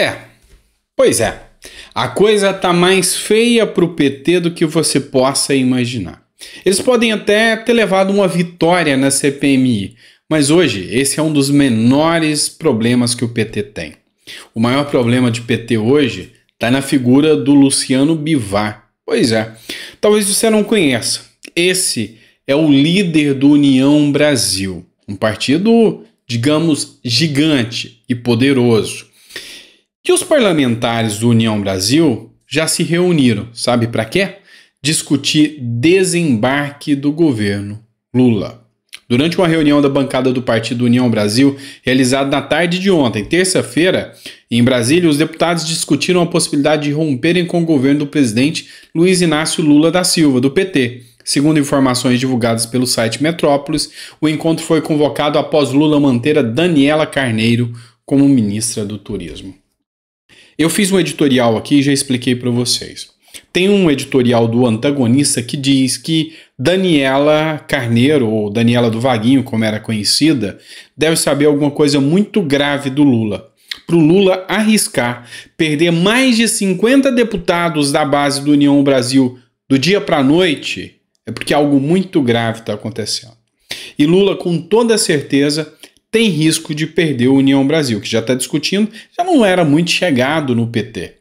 É. Pois é. A coisa tá mais feia pro PT do que você possa imaginar. Eles podem até ter levado uma vitória na CPMI, mas hoje esse é um dos menores problemas que o PT tem. O maior problema de PT hoje está na figura do Luciano Bivar. Pois é, talvez você não conheça. Esse é o líder do União Brasil, um partido, digamos, gigante e poderoso que os parlamentares do União Brasil já se reuniram, sabe para quê? Discutir desembarque do governo Lula. Durante uma reunião da bancada do Partido União Brasil, realizada na tarde de ontem, terça-feira, em Brasília, os deputados discutiram a possibilidade de romperem com o governo do presidente Luiz Inácio Lula da Silva, do PT. Segundo informações divulgadas pelo site Metrópolis, o encontro foi convocado após Lula manter a Daniela Carneiro como ministra do Turismo. Eu fiz um editorial aqui e já expliquei para vocês. Tem um editorial do antagonista que diz que Daniela Carneiro, ou Daniela do Vaguinho, como era conhecida, deve saber alguma coisa muito grave do Lula. Para o Lula arriscar perder mais de 50 deputados da base do União Brasil do dia para a noite, é porque algo muito grave está acontecendo. E Lula, com toda certeza, tem risco de perder o União Brasil, que já está discutindo, já não era muito chegado no PT.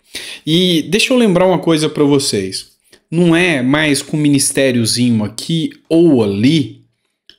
E deixa eu lembrar uma coisa para vocês: não é mais com ministériozinho aqui ou ali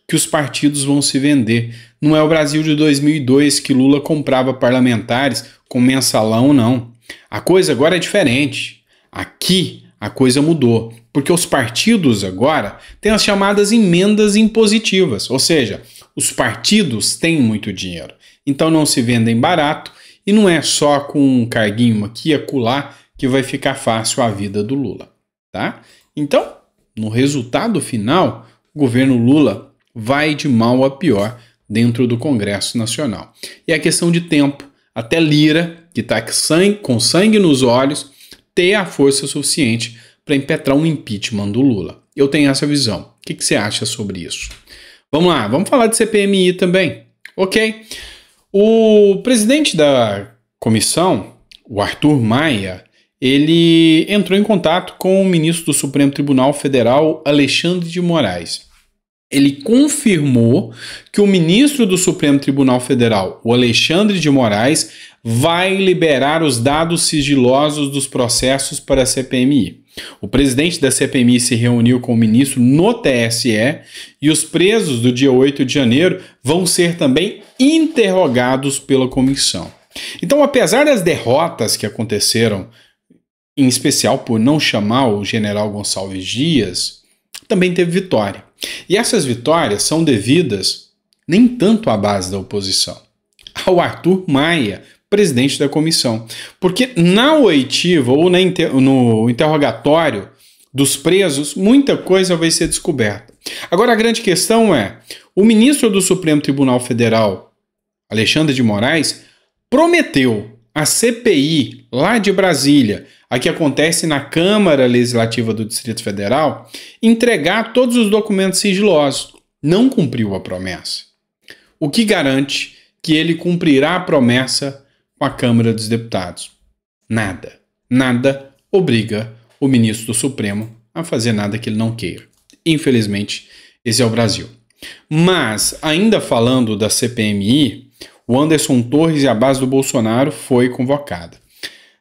que os partidos vão se vender. Não é o Brasil de 2002 que Lula comprava parlamentares com mensalão, não. A coisa agora é diferente. Aqui a coisa mudou, porque os partidos agora têm as chamadas emendas impositivas, ou seja, os partidos têm muito dinheiro, então não se vendem barato e não é só com um carguinho aqui e acolá que vai ficar fácil a vida do Lula, tá? Então, no resultado final, o governo Lula vai de mal a pior dentro do Congresso Nacional. E é questão de tempo até Lira, que está com sangue nos olhos, ter a força suficiente para impetrar um impeachment do Lula. Eu tenho essa visão. O que, que você acha sobre isso? Vamos lá, vamos falar de CPMI também. Ok. O presidente da comissão, o Arthur Maia, ele entrou em contato com o ministro do Supremo Tribunal Federal, Alexandre de Moraes. Ele confirmou que o ministro do Supremo Tribunal Federal, o Alexandre de Moraes, vai liberar os dados sigilosos dos processos para a CPMI. O presidente da CPMI se reuniu com o ministro no TSE e os presos do dia 8 de janeiro vão ser também interrogados pela comissão. Então, apesar das derrotas que aconteceram, em especial por não chamar o general Gonçalves Dias, também teve vitória. E essas vitórias são devidas nem tanto à base da oposição, ao Arthur Maia, presidente da comissão. Porque na oitiva ou na inter no interrogatório dos presos, muita coisa vai ser descoberta. Agora, a grande questão é: o ministro do Supremo Tribunal Federal, Alexandre de Moraes, prometeu a CPI lá de Brasília, a que acontece na Câmara Legislativa do Distrito Federal, entregar todos os documentos sigilosos. Não cumpriu a promessa. O que garante que ele cumprirá a promessa com a Câmara dos Deputados. Nada, nada obriga o ministro do Supremo a fazer nada que ele não queira. Infelizmente, esse é o Brasil. Mas, ainda falando da CPMI, o Anderson Torres e a base do Bolsonaro foi convocada.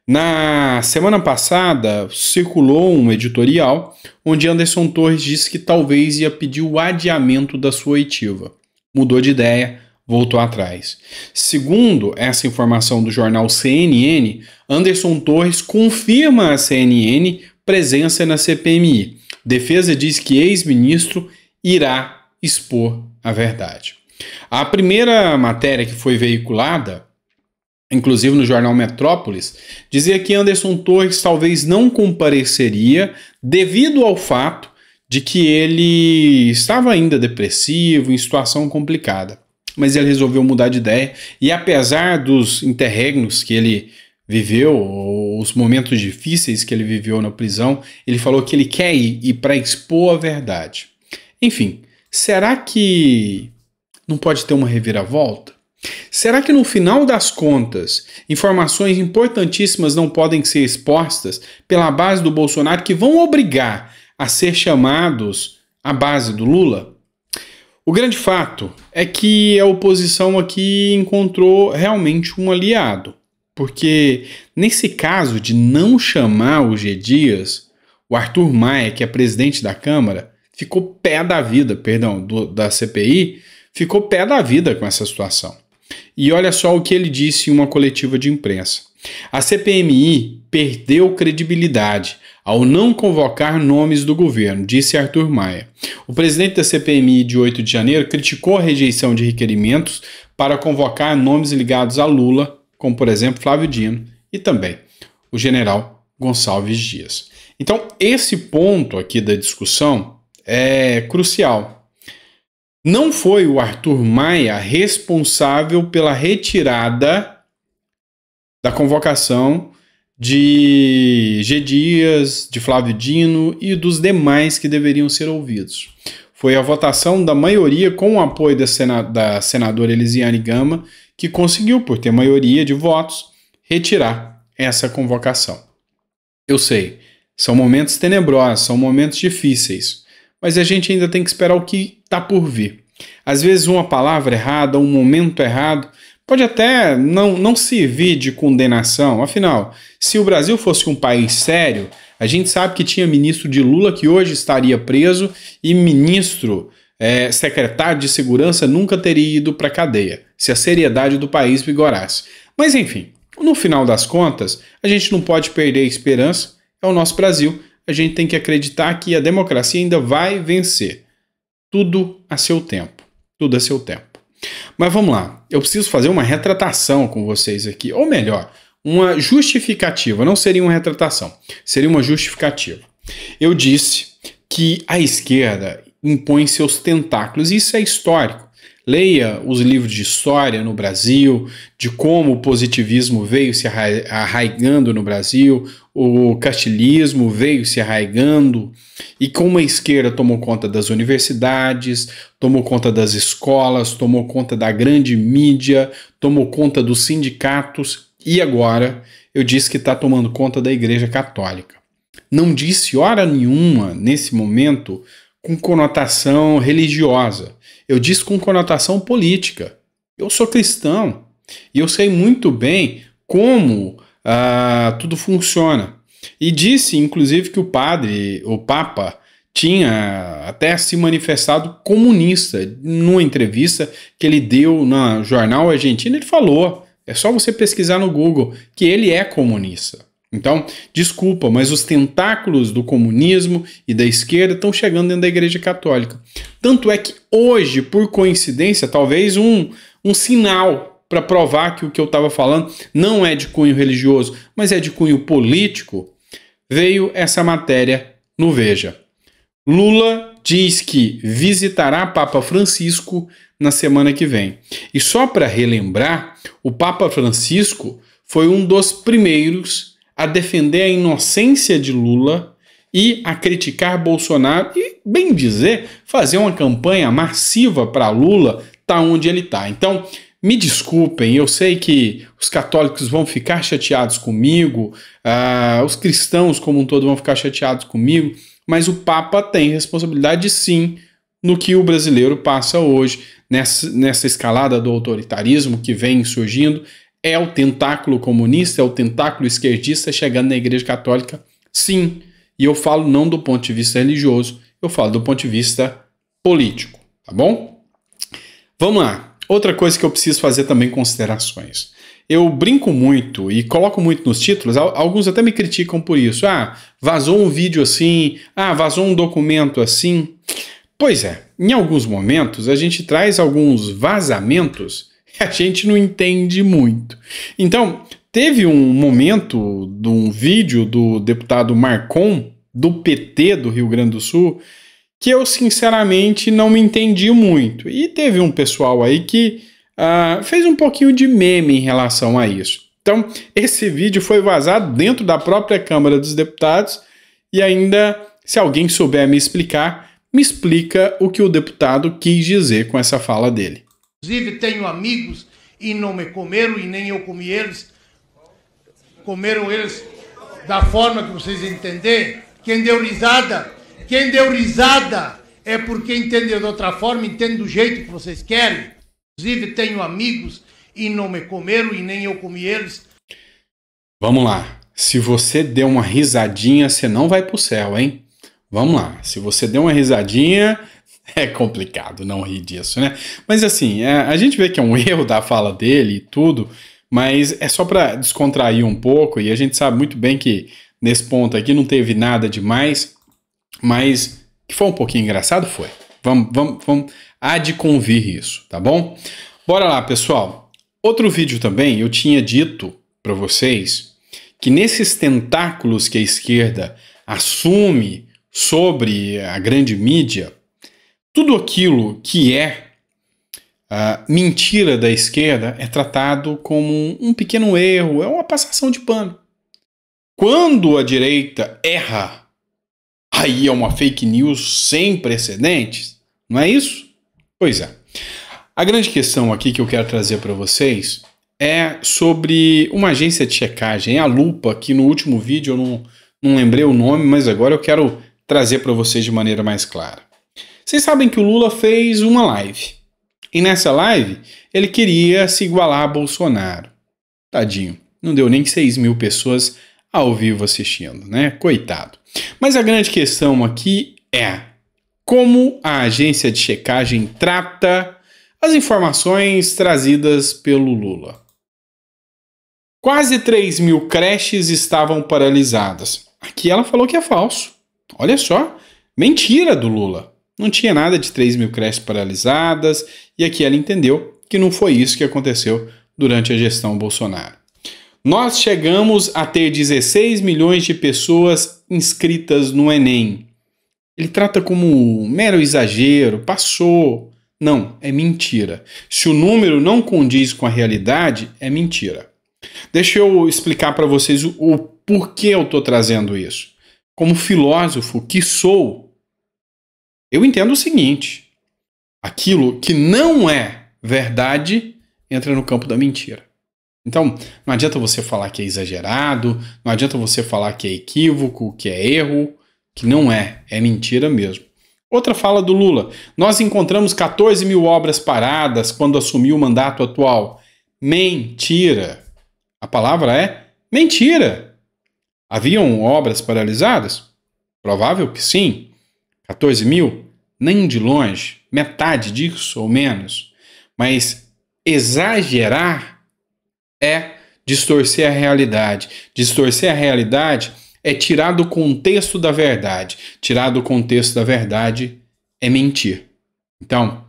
Na semana passada, circulou um editorial onde Anderson Torres disse que talvez ia pedir o adiamento da sua oitiva. Mudou de ideia, voltou atrás. Segundo essa informação do jornal CNN, Anderson Torres confirma à CNN presença na CPMI. Defesa diz que ex-ministro irá expor a verdade. A primeira matéria que foi veiculada, inclusive no jornal Metrópolis, dizia que Anderson Torres talvez não compareceria devido ao fato de que ele estava ainda depressivo, em situação complicada mas ele resolveu mudar de ideia. E apesar dos interregnos que ele viveu, os momentos difíceis que ele viveu na prisão, ele falou que ele quer ir e para expor a verdade. Enfim, será que não pode ter uma reviravolta? Será que no final das contas, informações importantíssimas não podem ser expostas pela base do Bolsonaro que vão obrigar a ser chamados a base do Lula? O grande fato é que a oposição aqui encontrou realmente um aliado, porque nesse caso de não chamar o G. Dias, o Arthur Maia, que é presidente da Câmara, ficou pé da vida, perdão, do, da CPI, ficou pé da vida com essa situação. E olha só o que ele disse em uma coletiva de imprensa. A CPMI perdeu credibilidade ao não convocar nomes do governo, disse Arthur Maia. O presidente da CPMI de 8 de janeiro criticou a rejeição de requerimentos para convocar nomes ligados a Lula, como por exemplo Flávio Dino e também o general Gonçalves Dias. Então, esse ponto aqui da discussão é crucial. Não foi o Arthur Maia responsável pela retirada da convocação de G. Dias, de Flávio Dino e dos demais que deveriam ser ouvidos. Foi a votação da maioria com o apoio da, sena da senadora Elisiane Gama que conseguiu, por ter maioria de votos, retirar essa convocação. Eu sei, são momentos tenebrosos, são momentos difíceis, mas a gente ainda tem que esperar o que está por vir. Às vezes, uma palavra errada, um momento errado pode até não, não servir de condenação. Afinal, se o Brasil fosse um país sério, a gente sabe que tinha ministro de Lula que hoje estaria preso e ministro, é, secretário de segurança, nunca teria ido para cadeia, se a seriedade do país vigorasse. Mas enfim, no final das contas, a gente não pode perder a esperança, é o nosso Brasil. A gente tem que acreditar que a democracia ainda vai vencer. Tudo a seu tempo. Tudo a seu tempo. Mas vamos lá, eu preciso fazer uma retratação com vocês aqui, ou melhor, uma justificativa. Não seria uma retratação, seria uma justificativa. Eu disse que a esquerda impõe seus tentáculos, isso é histórico. Leia os livros de história no Brasil, de como o positivismo veio se arraigando no Brasil, o castilismo veio se arraigando e como a esquerda tomou conta das universidades, tomou conta das escolas, tomou conta da grande mídia, tomou conta dos sindicatos e agora eu disse que está tomando conta da Igreja Católica. Não disse hora nenhuma nesse momento com conotação religiosa. Eu disse com conotação política. Eu sou cristão e eu sei muito bem como ah, tudo funciona. E disse, inclusive, que o padre, o Papa, tinha até se manifestado comunista. Numa entrevista que ele deu na jornal argentino, ele falou: é só você pesquisar no Google que ele é comunista. Então, desculpa, mas os tentáculos do comunismo e da esquerda estão chegando dentro da Igreja Católica. Tanto é que hoje, por coincidência, talvez um, um sinal para provar que o que eu estava falando não é de cunho religioso, mas é de cunho político, veio essa matéria no Veja. Lula diz que visitará Papa Francisco na semana que vem. E só para relembrar, o Papa Francisco foi um dos primeiros a defender a inocência de Lula e a criticar Bolsonaro e, bem dizer, fazer uma campanha massiva para Lula tá onde ele tá. Então, me desculpem, eu sei que os católicos vão ficar chateados comigo, uh, os cristãos como um todo vão ficar chateados comigo, mas o Papa tem responsabilidade sim no que o brasileiro passa hoje, nessa, nessa escalada do autoritarismo que vem surgindo, é o tentáculo comunista, é o tentáculo esquerdista chegando na Igreja Católica? Sim. E eu falo não do ponto de vista religioso, eu falo do ponto de vista político, tá bom? Vamos lá. Outra coisa que eu preciso fazer também considerações. Eu brinco muito e coloco muito nos títulos, alguns até me criticam por isso. Ah, vazou um vídeo assim, ah, vazou um documento assim. Pois é, em alguns momentos a gente traz alguns vazamentos a gente não entende muito. Então, teve um momento de um vídeo do deputado Marcon, do PT do Rio Grande do Sul, que eu sinceramente não me entendi muito. E teve um pessoal aí que uh, fez um pouquinho de meme em relação a isso. Então, esse vídeo foi vazado dentro da própria Câmara dos Deputados e ainda, se alguém souber me explicar, me explica o que o deputado quis dizer com essa fala dele. Inclusive, tenho amigos e não me comeram, e nem eu comi eles. Comeram eles da forma que vocês entenderem. Quem deu risada, quem deu risada é porque entendeu de outra forma, entende do jeito que vocês querem. Inclusive, tenho amigos e não me comeram, e nem eu comi eles. Vamos lá. Se você deu uma risadinha, você não vai para o céu, hein? Vamos lá. Se você deu uma risadinha, É complicado não rir disso, né? Mas assim, é, a gente vê que é um erro da fala dele e tudo, mas é só para descontrair um pouco, e a gente sabe muito bem que nesse ponto aqui não teve nada demais, mas que foi um pouquinho engraçado, foi. Vamos, vamos, vamos, há de convir isso, tá bom? Bora lá, pessoal. Outro vídeo também, eu tinha dito para vocês que nesses tentáculos que a esquerda assume sobre a grande mídia, tudo aquilo que é a ah, mentira da esquerda é tratado como um pequeno erro, é uma passação de pano. Quando a direita erra, aí é uma fake news sem precedentes, não é isso? Pois é. A grande questão aqui que eu quero trazer para vocês é sobre uma agência de checagem, a Lupa, que no último vídeo eu não, não lembrei o nome, mas agora eu quero trazer para vocês de maneira mais clara. Vocês sabem que o Lula fez uma live. E nessa live, ele queria se igualar a Bolsonaro. Tadinho, não deu nem 6 mil pessoas ao vivo assistindo, né? Coitado. Mas a grande questão aqui é como a agência de checagem trata as informações trazidas pelo Lula. Quase 3 mil creches estavam paralisadas. Aqui ela falou que é falso. Olha só, mentira do Lula. Não tinha nada de 3 mil creches paralisadas, e aqui ela entendeu que não foi isso que aconteceu durante a gestão Bolsonaro. Nós chegamos a ter 16 milhões de pessoas inscritas no Enem. Ele trata como mero exagero, passou. Não, é mentira. Se o número não condiz com a realidade, é mentira. Deixa eu explicar para vocês o, o porquê eu estou trazendo isso. Como filósofo que sou, eu entendo o seguinte: aquilo que não é verdade entra no campo da mentira. Então, não adianta você falar que é exagerado, não adianta você falar que é equívoco, que é erro, que não é, é mentira mesmo. Outra fala do Lula: Nós encontramos 14 mil obras paradas quando assumiu o mandato atual. Mentira. A palavra é mentira. Haviam obras paralisadas? Provável que sim. 14 mil? Nem de longe, metade disso ou menos. Mas exagerar é distorcer a realidade. Distorcer a realidade é tirar do contexto da verdade. Tirar do contexto da verdade é mentir. Então,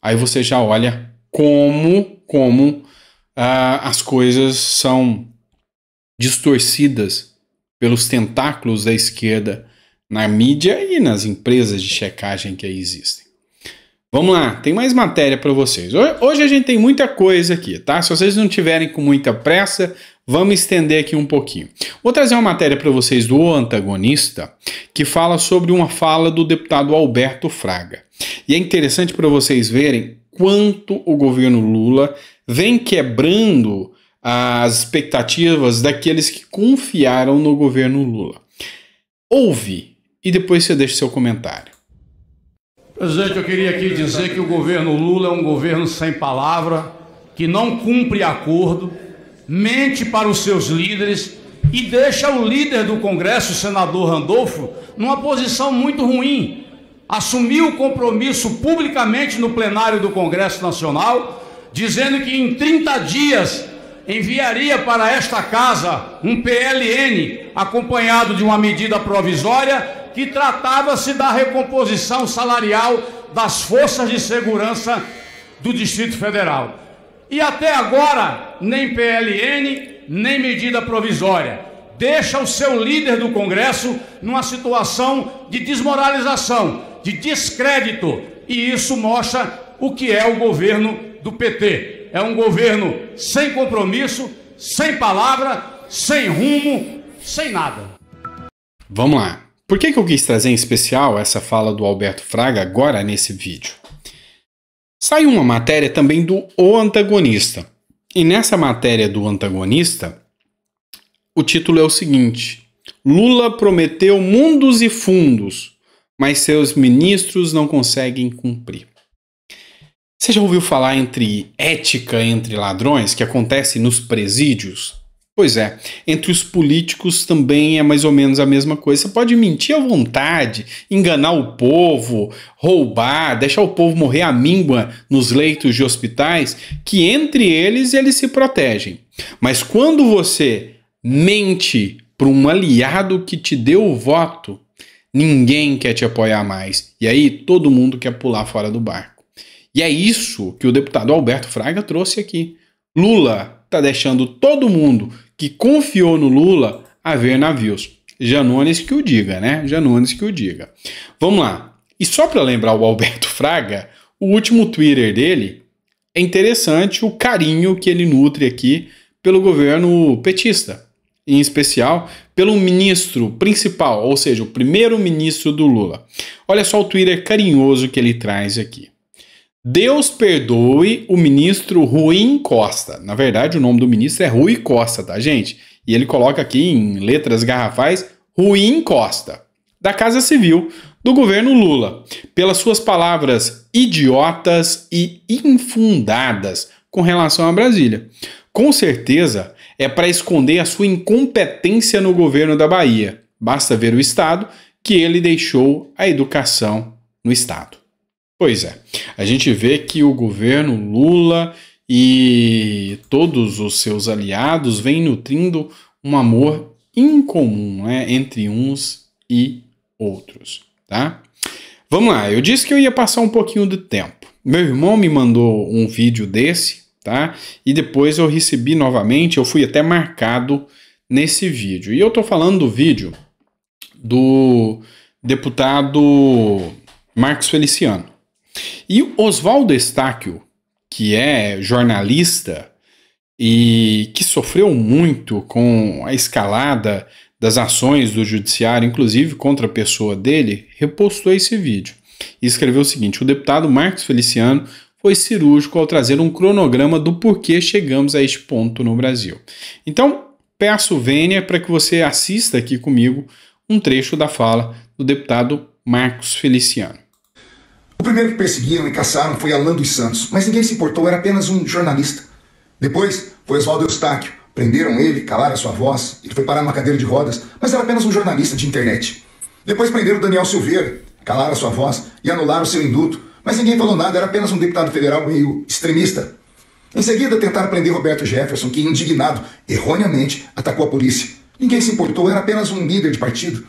aí você já olha como, como ah, as coisas são distorcidas pelos tentáculos da esquerda na mídia e nas empresas de checagem que aí existem. Vamos lá, tem mais matéria para vocês. Hoje a gente tem muita coisa aqui, tá? Se vocês não tiverem com muita pressa, vamos estender aqui um pouquinho. Vou trazer uma matéria para vocês do antagonista, que fala sobre uma fala do deputado Alberto Fraga. E é interessante para vocês verem quanto o governo Lula vem quebrando as expectativas daqueles que confiaram no governo Lula. Houve e depois você deixa seu comentário. Presidente, eu queria aqui dizer que o governo Lula é um governo sem palavra, que não cumpre acordo, mente para os seus líderes e deixa o líder do Congresso, o senador Randolfo, numa posição muito ruim. Assumiu o compromisso publicamente no plenário do Congresso Nacional, dizendo que em 30 dias enviaria para esta casa um PLN acompanhado de uma medida provisória que tratava-se da recomposição salarial das forças de segurança do Distrito Federal. E até agora, nem PLN, nem medida provisória. Deixa o seu líder do Congresso numa situação de desmoralização, de descrédito. E isso mostra o que é o governo do PT. É um governo sem compromisso, sem palavra, sem rumo, sem nada. Vamos lá. Por que, que eu quis trazer em especial essa fala do Alberto Fraga agora nesse vídeo? Saiu uma matéria também do O Antagonista. E nessa matéria do antagonista, o título é o seguinte: Lula prometeu mundos e fundos, mas seus ministros não conseguem cumprir. Você já ouviu falar entre ética entre ladrões que acontece nos presídios? Pois é, entre os políticos também é mais ou menos a mesma coisa. Você pode mentir à vontade, enganar o povo, roubar, deixar o povo morrer à míngua nos leitos de hospitais, que entre eles eles se protegem. Mas quando você mente para um aliado que te deu o voto, ninguém quer te apoiar mais. E aí todo mundo quer pular fora do barco. E é isso que o deputado Alberto Fraga trouxe aqui. Lula está deixando todo mundo que confiou no Lula a ver navios. Janones que o diga, né? Janones que o diga. Vamos lá. E só para lembrar o Alberto Fraga, o último Twitter dele é interessante o carinho que ele nutre aqui pelo governo petista, em especial pelo ministro principal, ou seja, o primeiro ministro do Lula. Olha só o Twitter carinhoso que ele traz aqui. Deus perdoe o ministro Rui Costa. Na verdade, o nome do ministro é Rui Costa, tá, gente? E ele coloca aqui em letras garrafais Rui Costa, da Casa Civil do governo Lula, pelas suas palavras idiotas e infundadas com relação a Brasília. Com certeza é para esconder a sua incompetência no governo da Bahia. Basta ver o estado que ele deixou a educação no estado. Pois é, a gente vê que o governo Lula e todos os seus aliados vêm nutrindo um amor incomum né, entre uns e outros, tá? Vamos lá, eu disse que eu ia passar um pouquinho de tempo. Meu irmão me mandou um vídeo desse, tá? E depois eu recebi novamente, eu fui até marcado nesse vídeo. E eu tô falando do vídeo do deputado Marcos Feliciano, e Oswaldo Estáquio, que é jornalista e que sofreu muito com a escalada das ações do judiciário, inclusive contra a pessoa dele, repostou esse vídeo e escreveu o seguinte: o deputado Marcos Feliciano foi cirúrgico ao trazer um cronograma do porquê chegamos a este ponto no Brasil. Então, peço vênia para que você assista aqui comigo um trecho da fala do deputado Marcos Feliciano. O primeiro que perseguiram e caçaram foi Alain dos Santos, mas ninguém se importou, era apenas um jornalista. Depois foi Oswaldo Eustáquio. Prenderam ele, calaram a sua voz, ele foi parar numa cadeira de rodas, mas era apenas um jornalista de internet. Depois prenderam Daniel Silveira, calaram a sua voz e anularam seu induto, mas ninguém falou nada, era apenas um deputado federal meio extremista. Em seguida, tentaram prender Roberto Jefferson, que, indignado, erroneamente, atacou a polícia. Ninguém se importou, era apenas um líder de partido.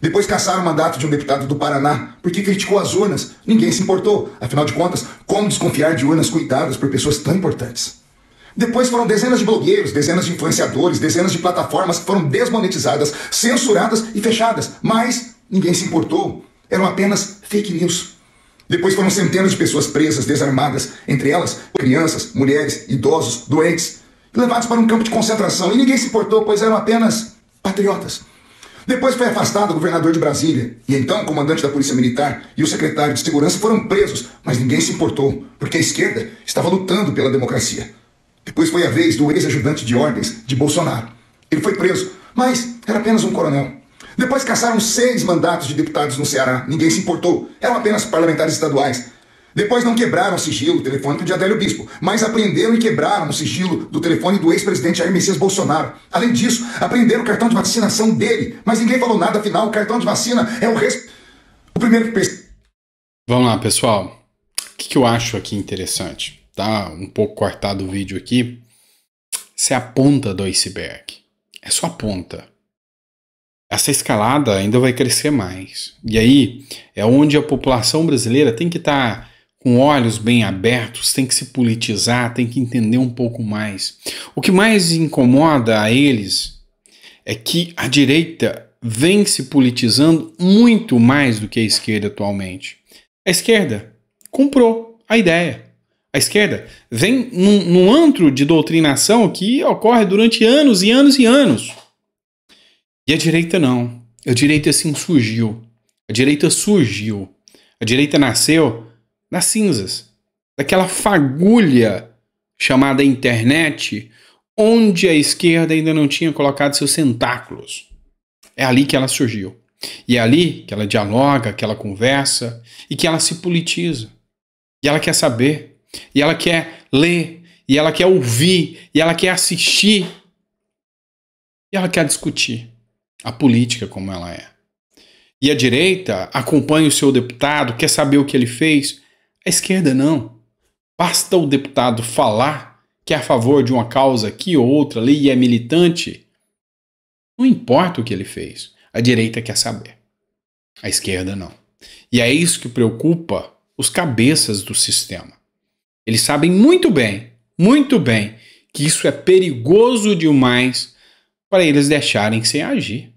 Depois caçaram o mandato de um deputado do Paraná porque criticou as urnas. Ninguém se importou. Afinal de contas, como desconfiar de urnas cuidadas por pessoas tão importantes? Depois foram dezenas de blogueiros, dezenas de influenciadores, dezenas de plataformas que foram desmonetizadas, censuradas e fechadas. Mas ninguém se importou. Eram apenas fake news. Depois foram centenas de pessoas presas, desarmadas, entre elas crianças, mulheres, idosos, doentes, levados para um campo de concentração e ninguém se importou, pois eram apenas patriotas. Depois foi afastado o governador de Brasília, e então o comandante da Polícia Militar e o secretário de Segurança foram presos, mas ninguém se importou, porque a esquerda estava lutando pela democracia. Depois foi a vez do ex-ajudante de ordens de Bolsonaro. Ele foi preso, mas era apenas um coronel. Depois caçaram seis mandatos de deputados no Ceará. Ninguém se importou. Eram apenas parlamentares estaduais. Depois não quebraram o sigilo telefônico de Adélio Bispo, mas apreenderam e quebraram o sigilo do telefone do ex-presidente Jair Messias Bolsonaro. Além disso, apreenderam o cartão de vacinação dele, mas ninguém falou nada, afinal, o cartão de vacina é o, res... o primeiro que pensa. Vamos lá, pessoal. O que, que eu acho aqui interessante? Tá um pouco cortado o vídeo aqui. Isso é a ponta do iceberg. É só a ponta essa escalada ainda vai crescer mais. E aí é onde a população brasileira tem que estar tá com olhos bem abertos, tem que se politizar, tem que entender um pouco mais. O que mais incomoda a eles é que a direita vem se politizando muito mais do que a esquerda atualmente. A esquerda comprou a ideia. A esquerda vem num, num antro de doutrinação que ocorre durante anos e anos e anos. E a direita não. A direita se assim, surgiu. A direita surgiu. A direita nasceu nas cinzas, daquela fagulha chamada internet, onde a esquerda ainda não tinha colocado seus tentáculos. É ali que ela surgiu. E é ali que ela dialoga, que ela conversa e que ela se politiza. E ela quer saber, e ela quer ler, e ela quer ouvir, e ela quer assistir, e ela quer discutir a política como ela é. E a direita acompanha o seu deputado, quer saber o que ele fez, a esquerda não. Basta o deputado falar que é a favor de uma causa aqui ou outra ali e é militante. Não importa o que ele fez, a direita quer saber. A esquerda não. E é isso que preocupa os cabeças do sistema. Eles sabem muito bem, muito bem, que isso é perigoso demais para eles deixarem sem agir.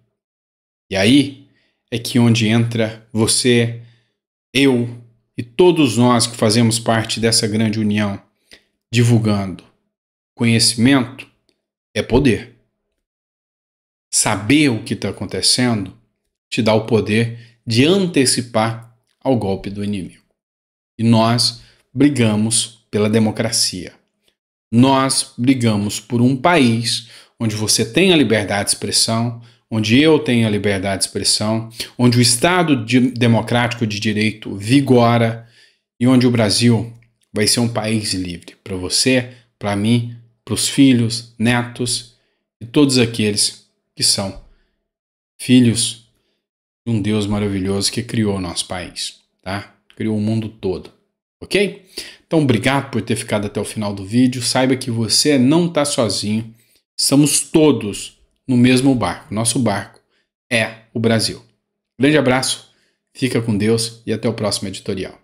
E aí é que onde entra você, eu, e todos nós que fazemos parte dessa grande união, divulgando. Conhecimento é poder. Saber o que está acontecendo te dá o poder de antecipar ao golpe do inimigo. E nós brigamos pela democracia. Nós brigamos por um país onde você tem a liberdade de expressão, onde eu tenho a liberdade de expressão, onde o Estado de democrático de direito vigora e onde o Brasil vai ser um país livre para você, para mim, para os filhos, netos e todos aqueles que são filhos de um Deus maravilhoso que criou o nosso país, tá? Criou o mundo todo, ok? Então, obrigado por ter ficado até o final do vídeo. Saiba que você não está sozinho. Estamos todos no mesmo barco. Nosso barco é o Brasil. Grande abraço, fica com Deus e até o próximo editorial.